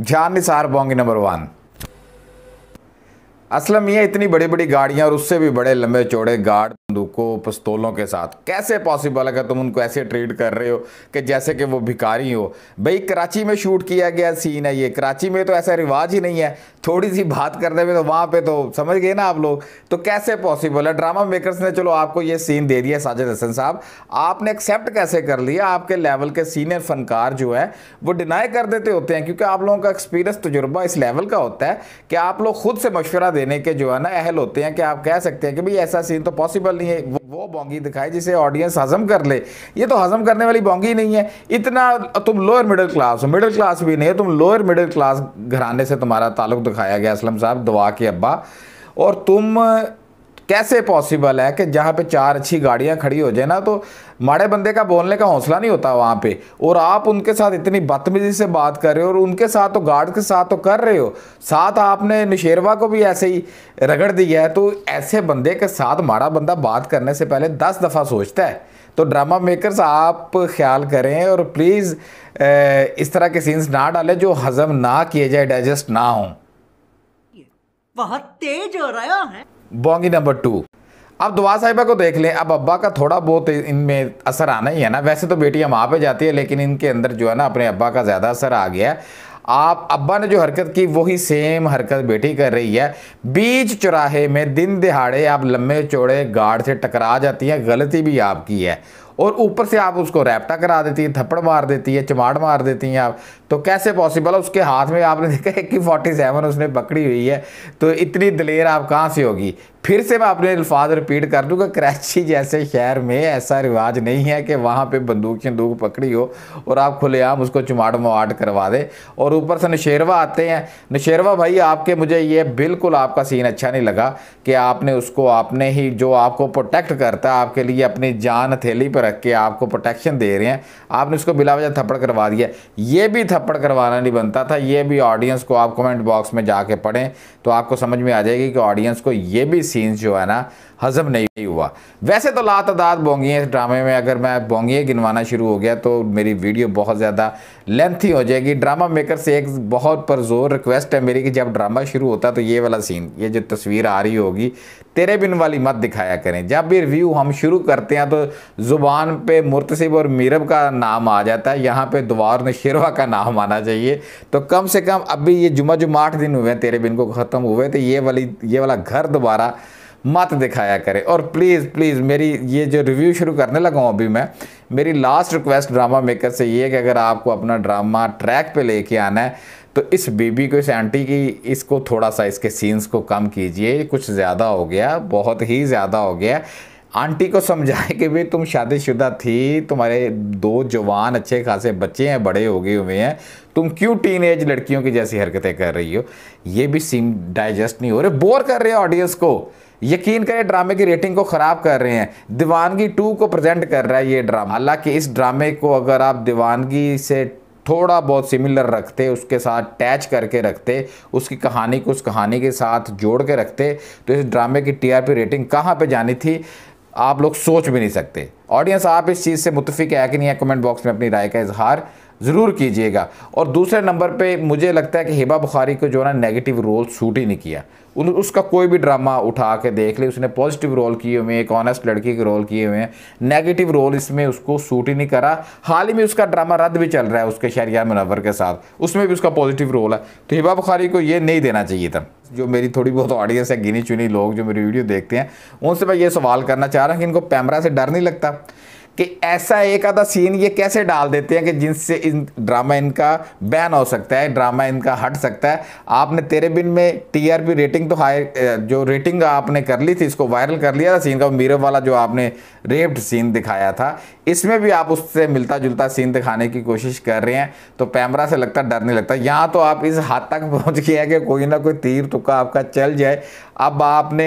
जानी सार आर बोंगी नंबर वन असलम ये इतनी बड़ी बड़ी गाड़ियाँ और उससे भी बड़े लंबे चौड़े गार्ड बंदूकों पिस्तौलों के साथ कैसे पॉसिबल है अगर तुम उनको ऐसे ट्रीट कर रहे हो कि जैसे कि वो भिकारी हो भाई कराची में शूट किया गया सीन है ये कराची में तो ऐसा रिवाज ही नहीं है थोड़ी सी बात करने में तो वहाँ पे तो समझ गए ना आप लोग तो कैसे पॉसिबल है ड्रामा मेकरस ने चलो आपको ये सीन दे दिया साजिद हसन साहब आपने एक्सेप्ट कैसे कर लिया आपके लेवल के सीनियर फनकार जो है वो डिनाई कर देते होते हैं क्योंकि आप लोगों का एक्सपीरियंस तजुर्बा इस लेवल का होता है कि आप लोग खुद से मशवरा देने के जो है ना अहल होते हैं कि आप कह सकते हैं कि भाई ऐसा सीन तो पॉसिबल नहीं है वो, वो बोंगी दिखाए जिसे ऑडियंस हजम कर ले ये तो हजम करने वाली बोंगी नहीं है इतना तुम लोअर मिडिल क्लास हो मिडिल क्लास भी नहीं है तुम लोअर मिडिल क्लास घराने से तुम्हारा ताल्लुक दिखाया गया असलम साहब दुआ के अब्बा और तुम कैसे पॉसिबल है कि जहाँ पे चार अच्छी गाड़ियाँ खड़ी हो जाए ना तो माड़े बंदे का बोलने का हौसला नहीं होता वहाँ पे और आप उनके साथ इतनी बदतमीजी से बात कर रहे हो और उनके साथ तो गार्ड के साथ तो कर रहे हो साथ आपने नशेरवा को भी ऐसे ही रगड़ दिया है तो ऐसे बंदे के साथ माड़ा बंदा बात करने से पहले दस दफ़ा सोचता है तो ड्रामा मेकर्स आप ख्याल करें और प्लीज़ इस तरह के सीन्स ना डालें जो हज़म ना किए जाए डाइजेस्ट ना हों बहुत तेज हो रहा है बोंगी नंबर टू अब दुआ साहिबा को देख लें अब अब्बा का थोड़ा बहुत इनमें असर आना ही है ना वैसे तो बेटियां वहाँ पे जाती है लेकिन इनके अंदर जो है ना अपने अब्बा का ज़्यादा असर आ गया है आप अब्बा ने जो हरकत की वही सेम हरकत बेटी कर रही है बीच चौराहे में दिन दिहाड़े आप लम्बे चौड़े गाड़ से टकरा जाती हैं गलती भी आपकी है और ऊपर से आप उसको रैपटा करा देती है थप्पड़ मार देती है चमाड़ मार देती हैं आप तो कैसे पॉसिबल है उसके हाथ में आपने देखा एक फोर्टी सेवन उसने पकड़ी हुई है तो इतनी दलेर आप कहाँ से होगी फिर से मैं अपने अल्फाज रिपीट कर दूँगा कराची जैसे शहर में ऐसा रिवाज नहीं है कि वहाँ पे बंदूक शंदूक पकड़ी हो और आप खुलेआम उसको चुमाट मुआट करवा दें और ऊपर से नशेरवा आते हैं नशेरवा भाई आपके मुझे ये बिल्कुल आपका सीन अच्छा नहीं लगा कि आपने उसको आपने ही जो आपको प्रोटेक्ट करता है आपके लिए अपनी जान थैली पर रख के आपको प्रोटेक्शन दे रहे हैं आपने उसको बिलावजह थप्पड़ करवा दिया ये भी थप्पड़ करवाना नहीं बनता था ये भी ऑडियंस को आप कमेंट बॉक्स में जाके पढ़ें तो आपको समझ में आ जाएगी कि ऑडियंस को ये भी se हजम नहीं हुआ वैसे तो तदाद बोंगिए इस ड्रामे में अगर मैं बोंगिए गिनवाना शुरू हो गया तो मेरी वीडियो बहुत ज़्यादा लेंथी हो जाएगी ड्रामा मेकर से एक बहुत परजोर रिक्वेस्ट है मेरी कि जब ड्रामा शुरू होता तो ये वाला सीन ये जो तस्वीर आ रही होगी तेरे बिन वाली मत दिखाया करें जब भी रिव्यू हम शुरू करते हैं तो ज़ुबान पे मुर्तसिब और मीरब का नाम आ जाता है यहाँ पे दुआर शेरवा का नाम आना चाहिए तो कम से कम अभी ये जुमा जुमा आठ दिन हुए हैं तेरे बिन को ख़त्म हुए तो ये वाली ये वाला घर दोबारा मत दिखाया करें और प्लीज़ प्लीज़ मेरी ये जो रिव्यू शुरू करने लगा हूँ अभी मैं मेरी लास्ट रिक्वेस्ट ड्रामा मेकर से ये है कि अगर आपको अपना ड्रामा ट्रैक पे लेके आना है तो इस बीबी को इस आंटी की इसको थोड़ा सा इसके सीन्स को कम कीजिए कुछ ज़्यादा हो गया बहुत ही ज़्यादा हो गया आंटी को समझाए कि भाई तुम शादीशुदा थी तुम्हारे दो जवान अच्छे खासे बच्चे हैं बड़े हो गए हुए हैं तुम क्यों टीनेज लड़कियों की जैसी हरकतें कर रही हो ये भी सीम डाइजेस्ट नहीं हो रहे बोर कर रहे हो ऑडियंस को यकीन करें ड्रामे की रेटिंग को ख़राब कर रहे हैं दीवानगी टू को प्रेजेंट कर रहा है ये ड्रामा हालांकि इस ड्रामे को अगर आप दीवानगी से थोड़ा बहुत सिमिलर रखते उसके साथ अटैच करके रखते उसकी कहानी को उस कहानी के साथ जोड़ के रखते तो इस ड्रामे की टीआरपी रेटिंग कहाँ पे जानी थी आप लोग सोच भी नहीं सकते ऑडियंस आप इस चीज़ से मुतफिक है कि नहीं है कमेंट बॉक्स में अपनी राय का इजहार ज़रूर कीजिएगा और दूसरे नंबर पे मुझे लगता है कि हिबा बुखारी को जो है ना नेगेटिव रोल सूट ही नहीं किया उन उसका कोई भी ड्रामा उठा के देख ले उसने पॉजिटिव रोल किए हुए हैं एक ऑनेस्ट लड़की के रोल किए हुए हैं नेगेटिव रोल इसमें उसको सूट ही नहीं करा हाल ही में उसका ड्रामा रद्द भी चल रहा है उसके शहरिया मुनवर के साथ उसमें भी उसका पॉजिटिव रोल है तो हिबा बुखारी को ये नहीं देना चाहिए था जो मेरी थोड़ी बहुत ऑडियंस है गिनी चुनी लोग जो मेरी वीडियो देखते हैं उनसे मैं ये सवाल करना चाह रहा हूँ कि इनको पैमरा से डर नहीं लगता कि ऐसा एक आधा सीन ये कैसे डाल देते हैं कि जिनसे इन ड्रामा इनका बैन हो सकता है ड्रामा इनका हट सकता है आपने तेरे बिन में टीआरपी रेटिंग तो हाई जो रेटिंग आपने कर ली थी इसको वायरल कर लिया था सीन का मीरव वाला जो आपने रेप्ड सीन दिखाया था इसमें भी आप उससे मिलता जुलता सीन दिखाने की कोशिश कर रहे हैं तो पैमरा से लगता डर नहीं लगता यहाँ तो आप इस हद तक पहुँच गया कि कोई ना कोई तीर तुक्का आपका चल जाए अब आपने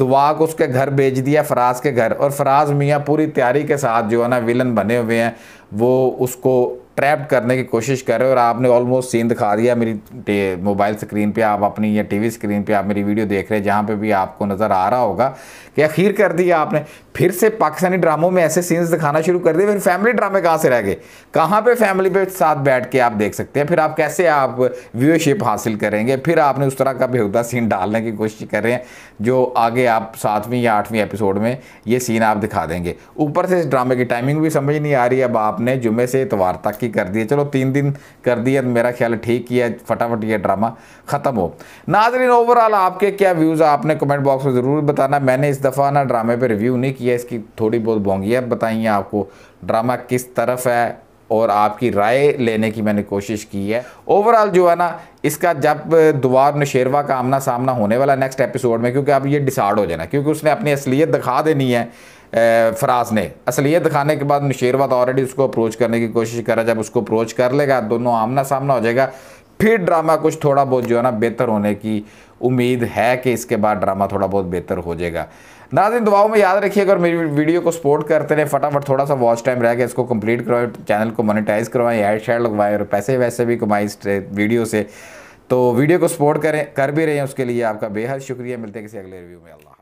दुआ को उसके घर भेज दिया फराज के घर और फराज मियाँ पूरी तैयारी के साथ जो है ना विलन बने हुए हैं वो उसको ट्रैप करने की कोशिश कर रहे हो और आपने ऑलमोस्ट सीन दिखा दिया मेरी मोबाइल स्क्रीन पे आप अपनी या टीवी स्क्रीन पे आप मेरी वीडियो देख रहे हैं जहाँ पे भी आपको नज़र आ रहा होगा कि अखीर कर दिया आपने फिर से पाकिस्तानी ड्रामों में ऐसे सीन्स दिखाना शुरू कर दिए फिर फैमिली ड्रामे कहाँ से रह गए कहाँ पर फैमिली पे साथ बैठ के आप देख सकते हैं फिर आप कैसे आप व्यूअरशिप हासिल करेंगे फिर आपने उस तरह का बेहूदा सीन डालने की कोशिश कर रहे हैं जो आगे आप सातवीं या आठवीं एपिसोड में ये सीन आप दिखा देंगे ऊपर से इस ड्रामे की टाइमिंग भी समझ नहीं आ रही अब आपने जुमे से इतवार तक की ही कर दी है चलो तीन दिन कर दिया तो मेरा ख्याल ठीक ही है फटाफट ये ड्रामा ख़त्म हो नाजरीन ओवरऑल आपके क्या व्यूज़ है आपने कमेंट बॉक्स में ज़रूर बताना मैंने इस दफ़ा ना ड्रामे पर रिव्यू नहीं किया इसकी थोड़ी बहुत बोंगियाँ बताई हैं आपको ड्रामा किस तरफ है और आपकी राय लेने की मैंने कोशिश की है ओवरऑल जो है ना इसका जब दोबार नशेरवा का आमना सामना होने वाला नेक्स्ट एपिसोड में क्योंकि अब ये डिसाइड हो जाना क्योंकि उसने अपनी असलियत दिखा देनी है फराज ने असलियत दिखाने के बाद नशेरवाद ऑलरेडी उसको अप्रोच करने की कोशिश कर रहा है जब उसको अप्रोच कर लेगा दोनों आमना सामना हो जाएगा फिर ड्रामा कुछ थोड़ा बहुत जो है ना बेहतर होने की उम्मीद है कि इसके बाद ड्रामा थोड़ा बहुत बेहतर हो जाएगा नाजिन दुआओं में याद रखिए अगर मेरी वीडियो को सपोर्ट करते रहे फटाफट थोड़ा सा वॉच टाइम रह गया इसको कंप्लीट करवाएं चैनल को मोनेटाइज करवाएं ऐड शेड लगवाएं और पैसे वैसे भी कमाएं इस वीडियो से तो वीडियो को सपोर्ट करें कर भी रहे हैं उसके लिए आपका बेहद शुक्रिया मिलते हैं किसी अगले रिव्यू में अल्लाह